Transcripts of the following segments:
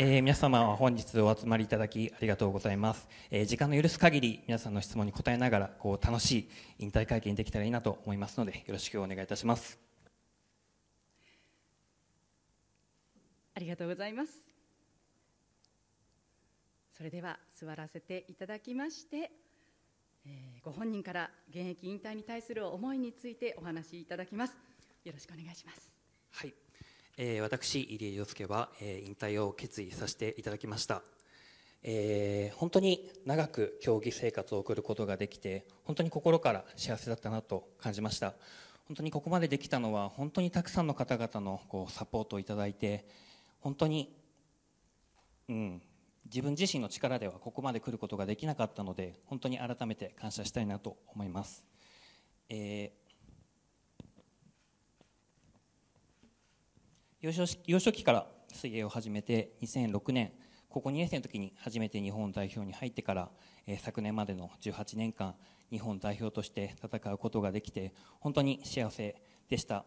えー、皆様は本日お集まりいただきありがとうございます、えー、時間の許す限り皆さんの質問に答えながらこう楽しい引退会見できたらいいなと思いますのでよろしくお願いいたしますありがとうございますそれでは座らせていただきまして、えー、ご本人から現役引退に対する思いについてお話しいただきますよろしくお願いしますはいえー、私入江洋介は、えー、引退を決意させていただきました、えー、本当に長く競技生活を送ることができて本当に心から幸せだったなと感じました本当にここまでできたのは本当にたくさんの方々のこうサポートをいただいて本当に、うん、自分自身の力ではここまで来ることができなかったので本当に改めて感謝したいなと思います、えー幼少幼少期から水泳を始めて2006年高校2年生の時に初めて日本代表に入ってから、えー、昨年までの18年間日本代表として戦うことができて本当に幸せでした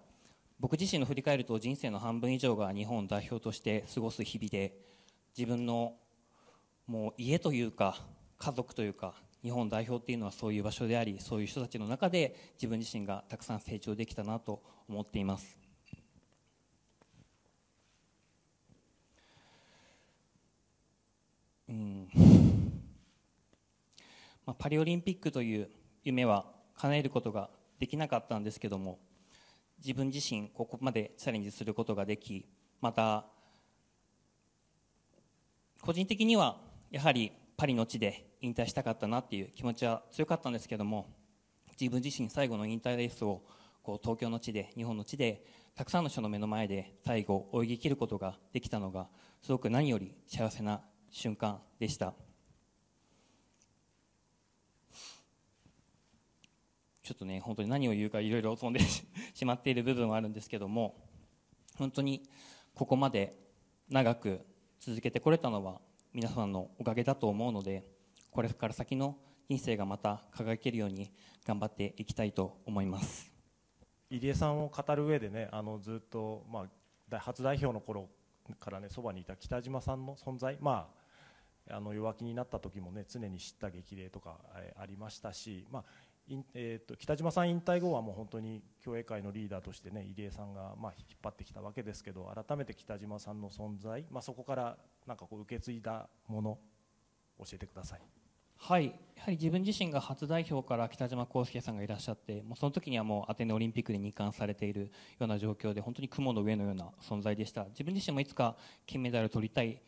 僕自身の振り返ると人生の半分以上が日本代表として過ごす日々で自分のもう家というか家族というか日本代表っていうのはそういう場所でありそういう人たちの中で自分自身がたくさん成長できたなと思っていますうんまあ、パリオリンピックという夢は叶えることができなかったんですけども自分自身ここまでチャレンジすることができまた個人的にはやはりパリの地で引退したかったなっていう気持ちは強かったんですけども自分自身最後の引退レースをこう東京の地で日本の地でたくさんの人の目の前で最後泳ぎ切ることができたのがすごく何より幸せな瞬間でした。ちょっとね、本当に何を言うかいろいろ飛んでしまっている部分はあるんですけども、本当にここまで長く続けてこれたのは皆さんのおかげだと思うので、これから先の人生がまた輝けるように頑張っていきたいと思います入江さんを語る上でねあのずっと、まあ、初代表の頃からねそばにいた北島さんの存在、まあ、あの弱気になった時もね常に知った激励とかありましたし、まあえーと、と北島さん引退後はもう本当に競泳界のリーダーとしてね入江さんがまあ引っ張ってきたわけですけど改めて北島さんの存在、まあ、そこからなんかこう受け継いだもの教えてください。はいやはり自分自身が初代表から北島康介さんがいらっしゃってもうその時にはもうアテネオリンピックで2冠されているような状況で本当に雲の上のような存在でした自分自身もいつか金メダルを取りたい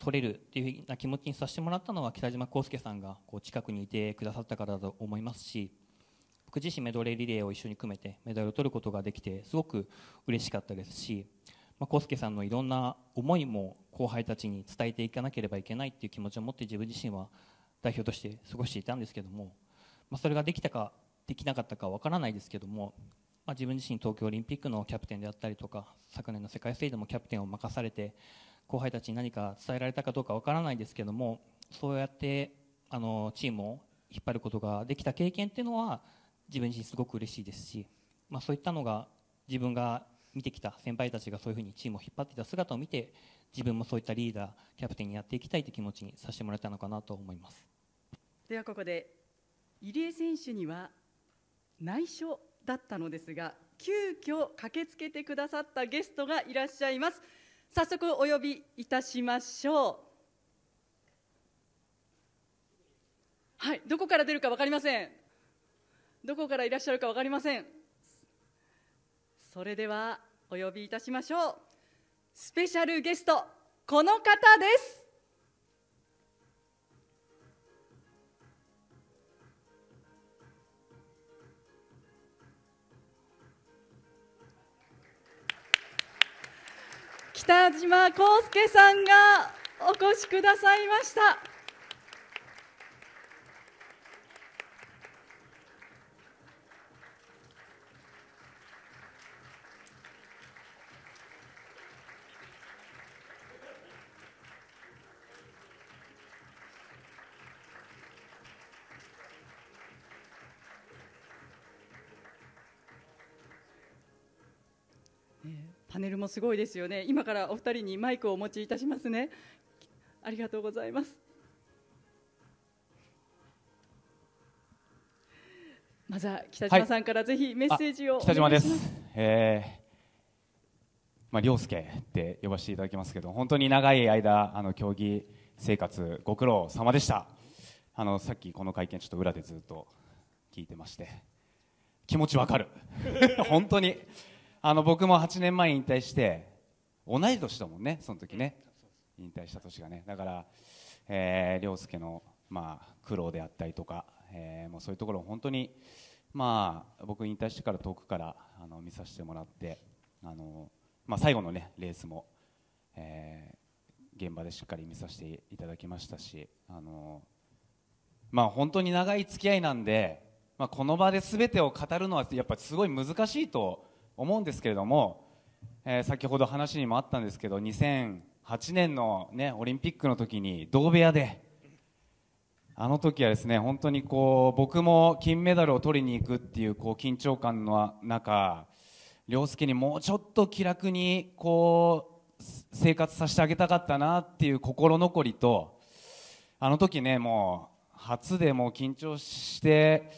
取れるっていうふうな気持ちにさせてもらったのは北島康介さんがこう近くにいてくださったからだと思いますし僕自身メドレーリレーを一緒に組めてメダルを取ることができてすごく嬉しかったですし、まあ、康介さんのいろんな思いも後輩たちに伝えていかなければいけないっていう気持ちを持って自分自身は代表として過ごしていたんですけども、まあ、それができたかできなかったかわからないですけども、まあ、自分自身東京オリンピックのキャプテンであったりとか昨年の世界水泳でもキャプテンを任されて後輩たちに何か伝えられたかどうかわからないですけどもそうやってあのチームを引っ張ることができた経験っていうのは自分自身すごく嬉しいですし、まあ、そういったのが自分が見てきた先輩たちがそういうふうにチームを引っ張っていた姿を見て自分もそういったリーダーキャプテンにやっていきたいという気持ちにさせてもらえたのかなと思いますではここで入江選手には内緒だったのですが急遽駆けつけてくださったゲストがいらっしゃいます。早速お呼びいたしましょうはいどこから出るか分かりませんどこからいらっしゃるか分かりませんそれではお呼びいたしましょうスペシャルゲストこの方です北島康介さんがお越しくださいました。ネルもすごいですよね今からお二人にマイクをお持ちいたしますねありがとうございますまずは北島さんからぜひメッセージを、はい、北島ですえーまあ、凌介って呼ばせていただきますけど本当に長い間あの競技生活ご苦労様でしたあのさっきこの会見ちょっと裏でずっと聞いてまして気持ちわかる 本当にあの僕も8年前引退して同い年だもんねその時ね引退した年がねだからえー、凌介の、まあ、苦労であったりとか、えー、もうそういうところを本当に、まあ、僕引退してから遠くからあの見させてもらってあの、まあ、最後の、ね、レースも、えー、現場でしっかり見させていただきましたしあの、まあ、本当に長い付き合いなんで、まあ、この場で全てを語るのはやっぱりすごい難しいと思うんですけれども、えー、先ほど話にもあったんですけど2008年の、ね、オリンピックの時に同部屋であの時はですね本当にこう僕も金メダルを取りに行くっていうこう緊張感の中凌介にもうちょっと気楽にこう生活させてあげたかったなっていう心残りとあの時ねもう初でも緊張して。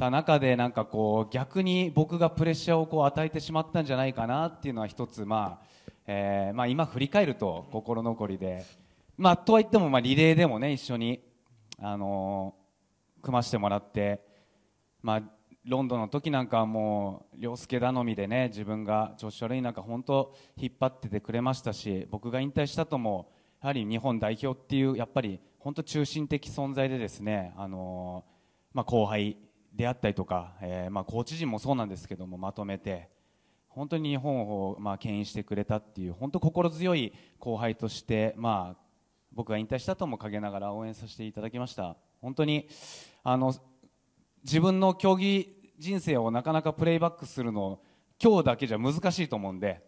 た中でなんかこう逆に僕がプレッシャーをこう与えてしまったんじゃないかなっていうのは一つ、まあえまあ、今振り返ると心残りで、まあ、とはいってもまあリレーでもね一緒に、あの組ましてもらって、まあ、ロンドンの時なんかはもう凌介頼みでね自分が調子悪い中本当引っ張っててくれましたし僕が引退したともやはり日本代表っていうやっぱり本当中心的存在でですね、あのまあ、後輩であったりとか、えーまあ、コーチ陣もそうなんですけどもまとめて本当に日本を、まあ、牽引してくれたっていう本当心強い後輩として、まあ、僕が引退したとも陰ながら応援させていただきました本当にあの自分の競技人生をなかなかプレイバックするの今日だけじゃ難しいと思うんで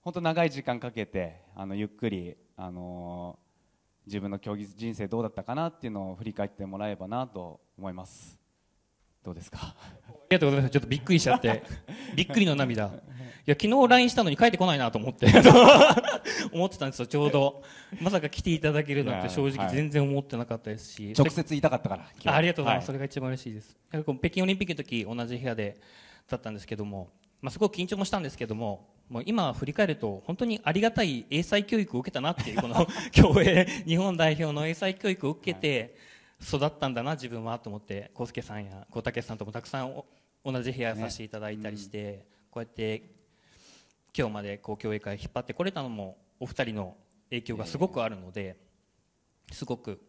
本当長い時間かけてあのゆっくり、あのー、自分の競技人生どうだったかなっていうのを振り返ってもらえばなと思います。どうですかありがとうございます。ちょっとびっくりしちゃって。びっくりの涙。いや、昨日 LINE したのに帰ってこないなと思って 思ってたんですよ、ちょうど。まさか来ていただけるなんて正直全然思ってなかったですし。直接言いたかったから。ありがとうございます、はい、それが一番嬉しいです。北京オリンピックの時、同じ部屋でだったんですけども、まあ、すごく緊張もしたんですけども、もう今振り返ると本当にありがたい英才教育を受けたなっていうこの 競泳日本代表の英才教育を受けて、はい育ったんだな自分はと思って浩介さんや小竹さんともたくさん同じ部屋させていただいたりして、ねうん、こうやって今日まで公共競泳会引っ張ってこれたのもお二人の影響がすごくあるので、えー、すごく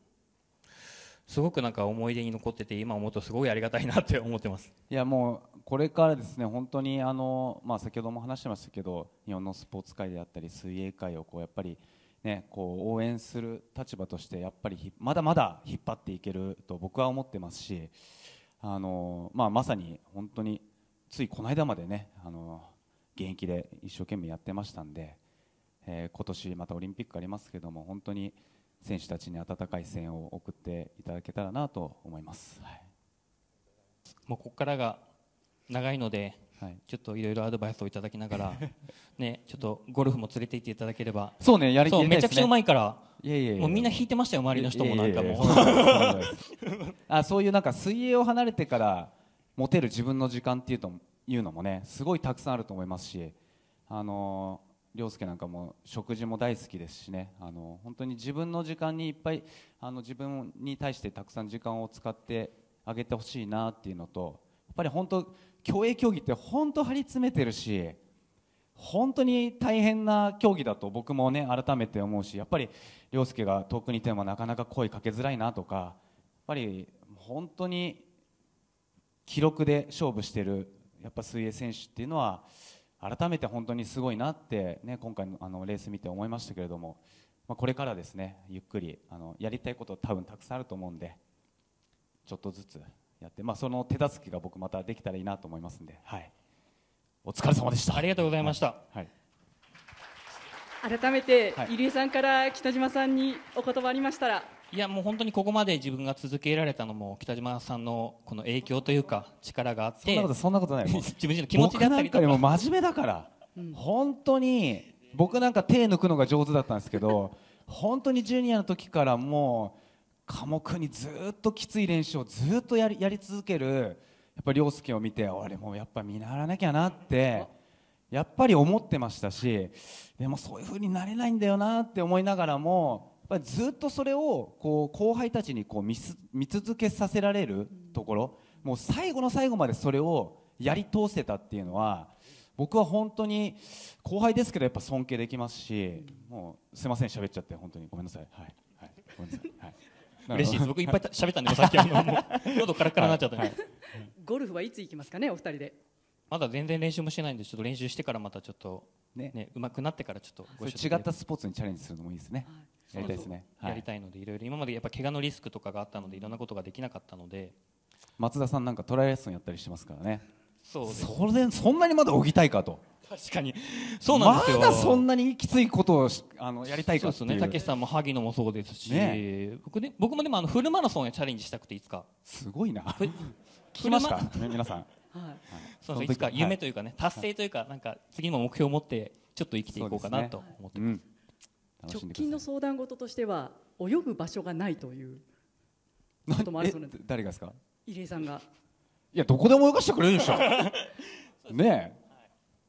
すごくなんか思い出に残ってて今思うとすごいありがたいなって思ってますいやもうこれからですね本当にあの、まあ、先ほども話してましたけど日本のスポーツ界であったり水泳界をこうやっぱりね、こう応援する立場としてやっぱりまだまだ引っ張っていけると僕は思ってますしあの、まあ、まさに本当についこの間までねあの現役で一生懸命やってましたんで、えー、今年またオリンピックありますけども本当に選手たちに温かい声援を送っていただけたらなと思います、はい、もうここからが長いのではい、ちょっといろいろアドバイスをいただきながら、ね、ちょっとゴルフも連れて行っていただければ、そうね、やりき、ね、めちゃくちゃうまいから、いやいやもうみんな引いてましたよ、周りの人もなんかもう。あそういうなんか水泳を離れてから持てる自分の時間っていうというのもね、すごいたくさんあると思いますし、あの涼介なんかも食事も大好きですしね、あの本当に自分の時間にいっぱいあの自分に対してたくさん時間を使ってあげてほしいなっていうのと、やっぱり本当競泳競技って本当張り詰めてるし本当に大変な競技だと僕もね改めて思うしやっぱり凌介が遠くにいてもなかなか声かけづらいなとかやっぱり本当に記録で勝負してるやっぱ水泳選手っていうのは改めて本当にすごいなって、ね、今回のあのレース見て思いましたけれども、まあ、これからですねゆっくりあのやりたいこと多分たくさんあると思うんでちょっとずつやって、まあ、その手助けが僕またできたらいいなと思いますんで、はい、お疲れ様でしたありがとうございました、はいはい、改めて入江さんから北島さんにお言葉ありましたら、いやもう本当にここまで自分が続けられたのも北島さんのこの影響というか力があってそんなことそんなことない 自分自身の気持ちだったりとか僕なんか真面目だから、うん、本当に僕なんか手抜くのが上手だったんですけど本当にジュニアの時からもう寡黙にずっときつい練習をずっとやりやり続けるやっぱり凌介を見て俺もやっぱ見習わなきゃなってやっぱり思ってましたしでもそういう風になれないんだよなって思いながらもやっぱずっとそれをこう後輩たちにこう見続けさせられるところもう最後の最後までそれをやり通せたっていうのは僕は本当に後輩ですけどやっぱ尊敬できますしもうすみません喋っちゃって本当にごめんなさい。はい、はい、ごめんなさい、はい嬉しいです僕いっぱい喋ったんでさっきあのもう 喉カラカラなっちゃったんで、ゴルフはいつ行きますかねお二人でまだ全然練習もしてないんでちょっと練習してからまたちょっとねね上手くなってからちょっと違ったスポーツにチャレンジするのもいいですね、やりたいですね、やりたいのでいろいろ今までやっぱ怪我のリスクとかがあったのでいろんなことができなかったので松田さんなんかトライアスロンやったりしてますからねそうそれそんなにまだおいたいかと確かにそうなんですよまだそんなにきついことをあのやりたいかっていうたけしさんも萩野もそうですし、ね、僕ね僕もでもあのフルマラソンやチャレンジしたくていつかすごいな聞きました、ね、皆さんはい、そうそういつか夢というかね、はい、達成というか、なんか次の目標を持ってちょっと生きていこうかなと思ってます、ねうん、直近の相談事としては泳ぐ場所がないということもあるそうなんです誰がですか入江さんがいやどこでも泳がしてくれるでしょ ね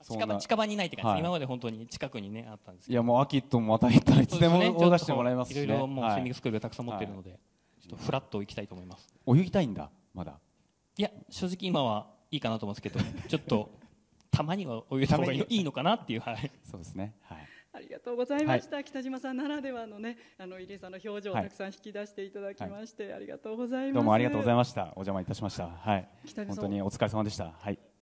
近場近場にないって感じ、はい、今まで本当に近くにねあったんですいやもう秋とまた行ったらいつでも 泳がしてもらいます、ね、いろいろもうスイミングスクールがたくさん持ってるので、はい、ちょっとフラッと行きたいと思います、泳ぎたいんだまだいや正直今はいいかなと思うんですけどちょっとたまには泳いだ方がいいのかなっていうはいそうですねはいありがとうございました、はい、北島さんならではのねあの入江さんの表情をたくさん引き出していただきまして、はい、ありがとうございますどうもありがとうございましたお邪魔いたしましたはい本当にお疲れ様でしたはい